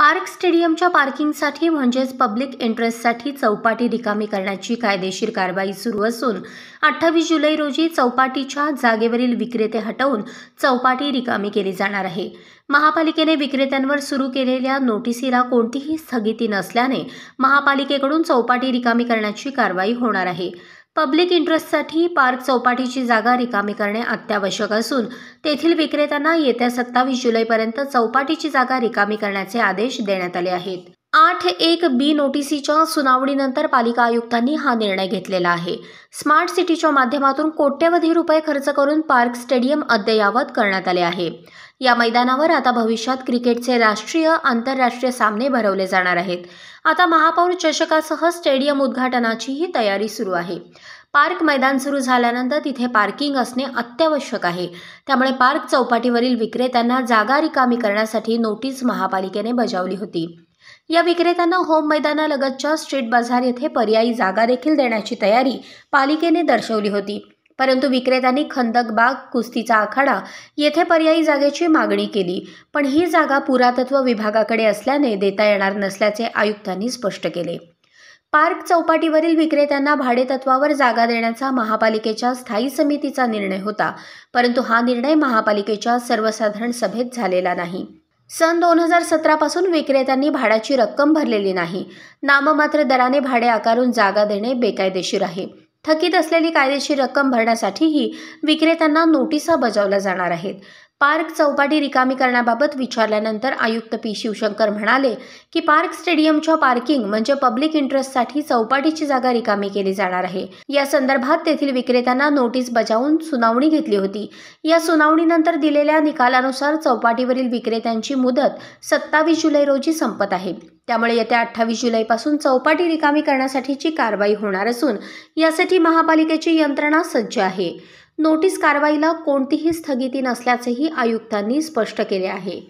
park स्टेडियमच्या पार्किंगसाठी म्हणजेच पब्लिक इंटरेस्टसाठी चौपाटी रिकामी करण्याची कायदेशीर कारवाई सुरू असून अठ्ठावीस जुलै रोजी चौपाटीच्या जागेवरील विक्रेते हटवून चौपाटी रिकामी केली जाणार आहे महापालिकेने विक्रेत्यांवर सुरू केलेल्या नोटिसीला कोणतीही स्थगिती नसल्याने महापालिकेकडून चौपाटी रिकामी करण्याची कारवाई होणार आहे पब्लिक इंटरेस्टसाठी पार्क चौपाटीची जागा रिकामी करणे अत्यावश्यक असून तेथील विक्रेत्यांना येत्या सत्तावीस जुलैपर्यंत चौपाटीची जागा रिकामी करण्याचे आदेश देण्यात आले आहेत आठ एक बी नोटिसीच्या सुनावणीनंतर पालिका आयुक्तांनी हा निर्णय घेतलेला आहे स्मार्ट सिटीच्या माध्यमातून कोट्यवधी रुपये खर्च करून पार्क स्टेडियम अद्ययावत करण्यात आले आहे या मैदानावर आता भविष्यात क्रिकेटचे राष्ट्रीय आंतरराष्ट्रीय सामने भरवले जाणार आहेत आता महापौर चषकासह स्टेडियम उद्घाटनाचीही तयारी सुरू आहे पार्क मैदान सुरू झाल्यानंतर तिथे पार्किंग असणे अत्यावश्यक आहे त्यामुळे पार्क चौपाटीवरील विक्रेत्यांना जागा रिकामी करण्यासाठी नोटीस महापालिकेने बजावली होती या विक्रेत्यांना होम मैदानालगतच्या स्ट्रीट बाजार येथे पर्यायी जागा देखील देण्याची तयारी पालिकेने दर्शवली होती परंतु विक्रेत्यांनी खंदक बाग कुस्तीचा आखाडा येथे पर्यायी जागेची मागणी केली पण ही जागा पुरातत्व विभागाकडे असल्याने देता येणार नसल्याचे आयुक्तांनी स्पष्ट केले पार्क चौपाटीवरील विक्रेत्यांना भाडेतत्वावर जागा देण्याचा महापालिकेच्या स्थायी समितीचा निर्णय होता परंतु हा निर्णय महापालिकेच्या सर्वसाधारण सभेत झालेला नाही सन दोन हजार सतरापासून विक्रेत्यांनी भाड्याची रक्कम भरलेली नाही नाममात्र दराने भाडे आकारून जागा देणे बेकायदेशीर आहे थकीत असलेली कायदेशीर रक्कम भरण्यासाठीही विक्रेत्यांना नोटिसा बजावल्या जाणार आहेत पार्क चौपाटी रिकामी करण्याबाबत विचारल्यानंतर आयुक्त पी शिवशंकर म्हणाले की पार्क स्टेडियमच्या पार्किंग म्हणजे पब्लिक इंटरेस्टसाठी चौपाटीची जागा रिकामी केली जाणार आहे या संदर्भात तेथील विक्रेत्यांना नोटीस बजावून सुनावणी घेतली होती या सुनावणीनंतर दिलेल्या निकालानुसार चौपाटीवरील विक्रेत्यांची मुदत सत्तावीस जुलै रोजी संपत आहे त्यामुळे येत्या अठ्ठावीस जुलैपासून चौपाटी रिकामी करण्यासाठीची कारवाई होणार असून यासाठी महापालिकेची यंत्रणा सज्ज आहे नोटीस कारवाईला कोणतीही स्थगिती नसल्याचेही आयुक्तांनी स्पष्ट केले आहे